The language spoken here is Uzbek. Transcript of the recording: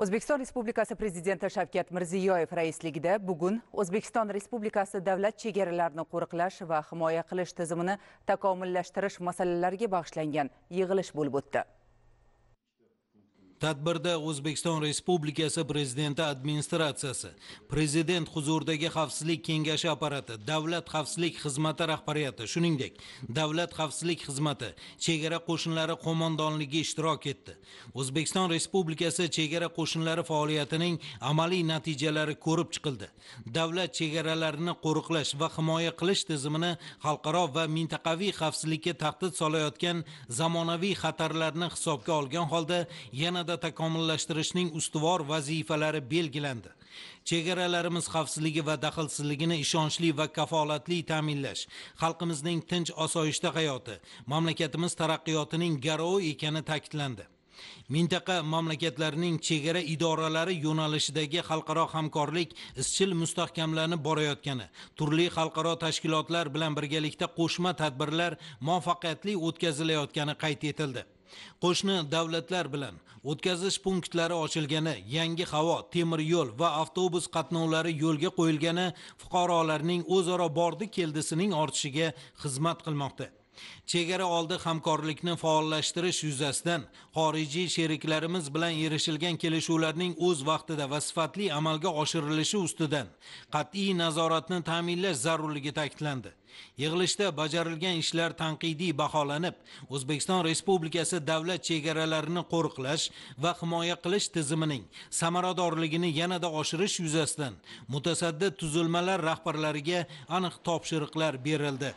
o'zbekiston respublikasi prezidenti shavkat mirziyoyev raisligida bugun o'zbekiston respublikasi davlat chegaralarini qo'riqlash va himoya qilish tizimini takomillashtirish masalalariga bag'ishlangan yig'ilish bo'lib o'tdi tadbirda o'zbekiston respublikasi prezidenti administratsiyasi prezident huzuridagi xavfsizlik kengashi apparati davlat xavfsizlik xizmati rahbariyati shuningdek davlat xavfsizlik xizmati chegara qo'shinlari qo'mondonligi ishtirok etdi o'zbekiston respublikasi chegara qo'shinlari faoliyatining amaliy natijalari ko'rib chiqildi davlat chegaralarini qo'riqlash va himoya qilish tizimini xalqaro va mintaqaviy xavfsizlikka tahdid solayotgan zamonaviy xatarlarni hisobga olgan holda yanada sohalarda takomillashtirishning ustuvor vazifalari belgilandi chegaralarimiz xavfsizligi va daxlsizligini ishonchli va kafolatli ta'minlash xalqimizning tinch osoyishta hayoti mamlakatimiz taraqqiyotining garovi ekani ta'kidlandi mintaqa mamlakatlarining chegara idoralari yo'nalishidagi xalqaro hamkorlik izchil mustahkamlanib borayotgani turli xalqaro tashkilotlar bilan birgalikda qo'shma tadbirlar muvaffaqiyatli o'tkazilayotgani qayd etildi qo'shni davlatlar bilan o'tkazish punktlari ochilgani yangi havo temir yo'l va avtobus qatnovlari yo'lga qo'yilgani fuqarolarning o'zaro bordi keldisining ortishiga xizmat qilmoqda chegara oldi hamkorlikni faollashtirish yuzasidan xorijiy sheriklarimiz bilan erishilgan kelishuvlarning o'z vaqtida va sifatli amalga oshirilishi ustidan qat'iy nazoratni ta'minlash zarurligi ta'kidlandi yig'ilishda bajarilgan ishlar tanqidiy baholanib o'zbekiston respublikasi davlat chegaralarini qo'riqlash va himoya qilish tizimining samaradorligini yanada oshirish yuzasidan mutasaddi tuzilmalar rahbarlariga aniq topshiriqlar berildi